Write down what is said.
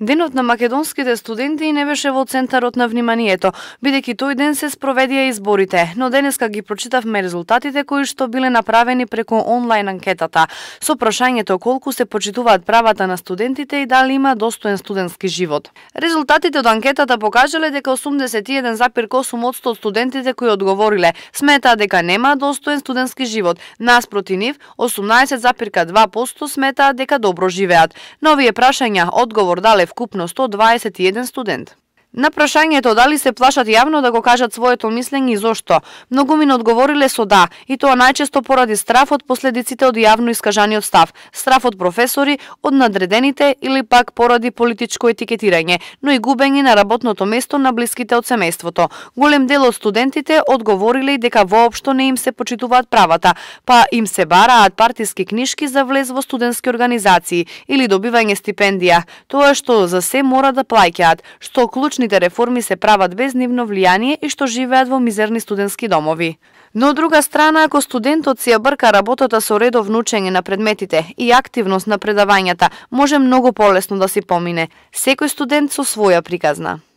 Денот на македонските студенти не беше во центарот на вниманието, бидејќи тој ден се спроведија изборите, но денеска ги прочитавме резултатите кои што биле направени преку онлайн анкетата, со прашањето колку се почитуваат правата на студентите и дали има достоен студентски живот. Резултатите од анкетата покажале дека 81,8% од студентите кои одговориле сметаа дека нема достоен студентски живот, наспроти нив 18,2% сметаа дека добро живеат. Новие прашања одговор дале вкупно 121 студент. На прашањето дали се плашат јавно да го кажат своето мислење и зошто, многу ми одговориле со да, и тоа најчесто поради страф од последиците од јавно искажаниот став, страф од професори, од надредените или пак поради политичко етикетирање, но и губење на работното место на блиските од семејството. Голем дел од студентите одговориле и дека воопшто не им се почитуваат правата, па им се бараат партиски книшки за влез во студентски организации или добивање стипендија, тоа што за се мора да плаќаат, што клучни научните реформи се прават без нивно влијание и што живеат во мизерни студентски домови. Но од друга страна, ако студентот си ја брка работата со редовно учење на предметите и активност на предавањата, може многу полесно да си помине. Секој студент со своја приказна.